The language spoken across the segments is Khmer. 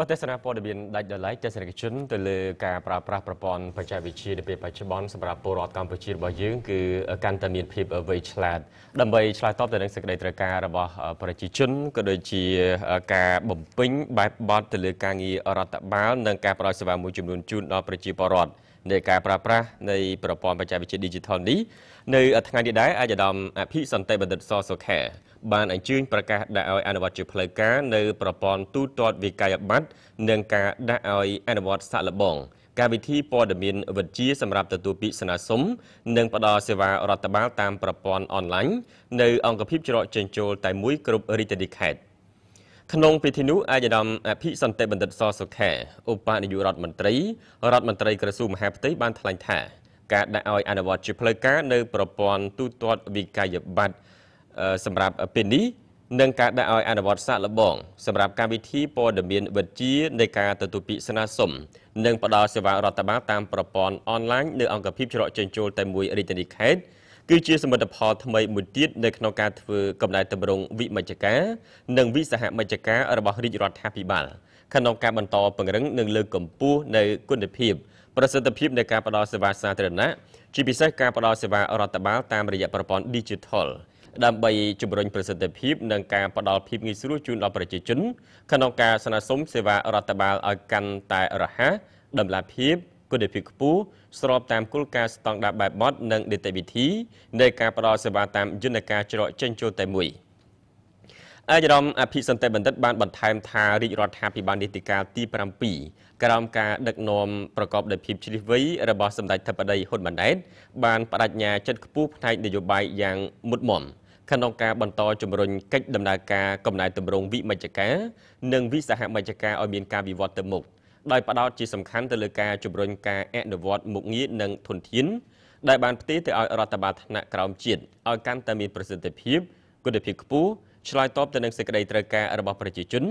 បើទេសនាព័ត៌មានដាច់ដោយឡែកទេសនិកជនទៅលើការប្រើប្រាស់ប្រព័ន្ធបច្ចេកវិទ្យានៅពេលបច្ចុប្បន្នសម្រាប់ពលរដ្ឋកម្ពុជារបស់យើងគឺកាន់តែមានភាពវៃឆ្លាតដើម្បីឆ្លើយតបទៅនឹងសេចក្តីត្រូវការរបស់ ប្រជាជនក៏ដូចជាការបំពេញបែបបទទៅលើការងាររដ្ឋបាលនិងការផ្តល់សេវាមួយចំនួនជូនដល់ប្រជាពលរដ្ឋ។នៃការប្រើប្រាស់នៃប្រព័ន្ធបច្ចេកវិទ្យា Digital នេះនៅថ្ងៃនេះដែរអាយដាមអភិសន្តិបណ្ឌិតសសុខាបានអញ្ជើញប្រកាសដាក់ឲ្យអនុវត្តជាផ្លូវការនៅប្រព័ន្ធទូទាត់វិក័យប័ត្រនិងការដាក់ឲ្យអនុវត្តសាក់លបងកម្មវិធីព័ត៌មានវិទ្យាសម្រាប់ទទួលពាក្យស្នើសុំនិងផ្ដល់សេវារដ្ឋបាលតាមប្រព័ន្ធអនឡាញនៅអង្គភាពច្រកចេញចូលតែមួយគ្រប់រាជធានីខេត្ត។ក្នុងពិធីនោះអាយដាមអភិសន្តិបណ្ឌិតសសុខាឧបនាយករដ្ឋមន្ត្រីរដ្ឋមន្ត្រីក្រសួងមហាផ្ទៃបានថ្លែងថា ការដាក់ឲ្យអនុវត្តជាផ្លូវការនៅប្រព័ន្ធទូទាត់វិក័យប័ត្រសម្រាប់ពេលនេះនិងការដាក់ឲ្យអនុវត្តសាកល្បងសម្រាប់កម្មវិធីព័ត៌មានវិទ្យានៃការទទួលពាក្យស្នើសុំនិងផ្តល់សេវារដ្ឋបាលតាមប្រព័ន្ធអនឡាញនៅអង្គភាពច្រកចេញចូលតែមួយរាជធានីខេត្តគឺជាសមិទ្ធផលថ្មីមួយទៀតនៅក្នុងការធ្វើកំណែតម្រង់វិមជ្ឈការនិងវិសហមជ្ឈការរបស់រាជរដ្ឋាភិបាលក្នុងការបន្តពង្រឹងនិងលើកកម្ពស់នៅគុណភាពប្រសិទ្ធភាពនៃការផ្តល់សេវាសាធារណៈជាពិសេសការផ្តល់សេវារដ្ឋបាលតាមរយៈប្រព័ន្ធ Digital ដើម្បីជំរុញប្រសិទ្ធភាពនិងការផ្តល់ភាពងាយស្រួលជូនដល់ប្រជាជនក្នុងការស្នើសុំសេវារដ្ឋបាលឲ្យកាន់តែរហ័សតម្លាភាពគុណភាពខ្ពស់ស្របតាមគោលការណ៍ស្តង់ដារបែបបត់និងនីតិវិធីនៃការផ្តល់សេវាតាមយន្តការច្រកចេញចូលតែមួយ។អាយរំអភិសន្តិបណ្ឌិតបានបន្ថែមថារាជរដ្ឋាភិបាលនីតិកាលទី7ក្រោមការដឹកនាំប្រកបដោយភាពជ្រាលវៃរបស់សម្ដេចធិបតីហ៊ុនម៉ាណែតបានបដិញ្ញាចិត្តខ្ពស់ផ្នែកនយោបាយយ៉ាងមុតមមក្នុងការបន្តជំរុញកិច្ចដំណើរការកំណែទម្រង់វិមជ្ឈការនិងវិសហមជ្ឈការឲ្យមានការវិវត្តទៅមុខដោយផ្ដោតជាសំខាន់ទៅលើការជំរុញការអនុវត្តមុខងារនិងធនធានដែលបានផ្ទេរទៅឲ្យរដ្ឋបាលថ្នាក់ក្រោមជាតិឲ្យកាន់តែមានប្រសិទ្ធភាពគុណភាពខ្ពស់ឆ្លើយតបទៅនឹងសេចក្តីត្រូវការរបស់ប្រជាជន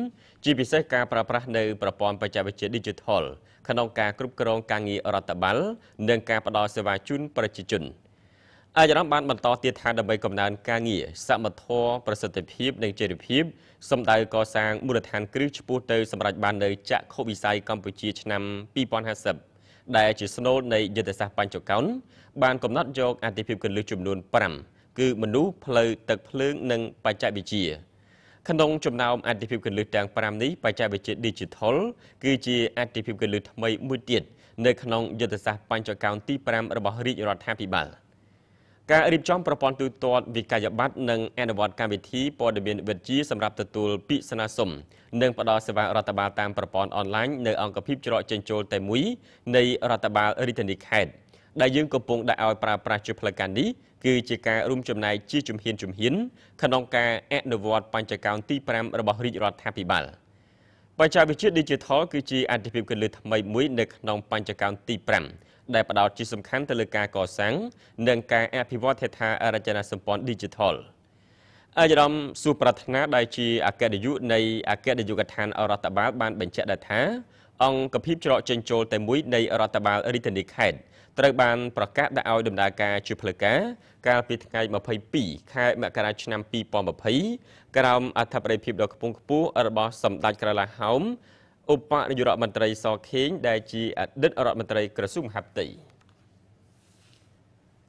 ជាពិសេសការប្រើប្រាស់នៅប្រព័ន្ធបច្ចេកវិទ្យា Digital ក្នុងការគ្រប់គ្រងការងាររដ្ឋបាលនិងការផ្តល់សេវាជូនប្រជាជន។អាយរ៉ាំបានបន្តទៀតថាដើម្បីកំណើនការងារសមត្ថភាពប្រសិទ្ធភាពនិងចីរភាពសម្ដៅកសាងមូលដ្ឋានគ្រឹះឆ្ពោះទៅសម្រាប់បាននៅចក្ខុវិស័យកម្ពុជាឆ្នាំ2050ដែលជាស្នូលនៃយុទ្ធសាស្ត្របញ្ចកោណបានកំណត់យកអតិភិបកលឹះចំនួន5គឺមនុស្សផ្លូវទឹកភ្លើងនិង បច្ចេកវិទ្យាក្នុងចំណោមអតិភិបកលឹះទាំង5នេះបច្ចេកវិទ្យា Digital គឺជាអតិភិបកលឹះថ្មីមួយទៀតនៅក្នុងយុទ្ធសាស្ត្របញ្ចកោណទី5របស់រាជរដ្ឋាភិបាល។ការរៀបចំប្រព័ន្ធទូទាត់វិក័យប័ត្រនិងអនុវត្តកម្មវិធីព័ត៌មានវិទ្យាសម្រាប់ទទួលពាក្យស្នើសុំនិងផ្តល់សេវារដ្ឋបាលតាមប្រព័ន្ធអនឡាញនៅអង្គភាពច្រកចេញចូលតែមួយនៃរដ្ឋបាលរាជធានីខេត្តដែលយើងកំពុងដាក់ឲ្យប្រើប្រាស់ជាផ្លូវការនេះគឺជាការរួមចំណែកជាជំហានជំហានក្នុងការអនុវត្តបញ្ចកោណទី5របស់រាជរដ្ឋាភិបាលបច្ចេកវិទ្យា Digital គឺជាអាទិភាពគន្លឹះថ្មីមួយនៅក្នុងបញ្ចកោណទី5ដែលផ្ដោតជាសំខាន់ទៅលើការកសាងនិងការអភិវឌ្ឍហេដ្ឋារចនាសម្ព័ន្ធ Digital អាយរំសុប្រាថ្នាដែលជាអគ្គនាយកនៃអគ្គនាយកដ្ឋានរដ្ឋបាលបានបញ្ជាក់ដែរថាអង្គភាពច្រកចេញចូលតែមួយនៃរដ្ឋបាលរាជធានីខេត្តត្រូវបានប្រកាសដាក់ឲ្យដំណើរការជាផ្លូវការកាលពីថ្ងៃ22ខែមករាឆ្នាំ2020ក្រោមអធិបតីភាពដ៏ខ្ពង់ខ្ពស់របស់សម្ដេចក្រឡាហោមឧបនាយករដ្ឋមន្ត្រីសខេងដែលជាអតីតរដ្ឋមន្ត្រីក្រសួងហັບតី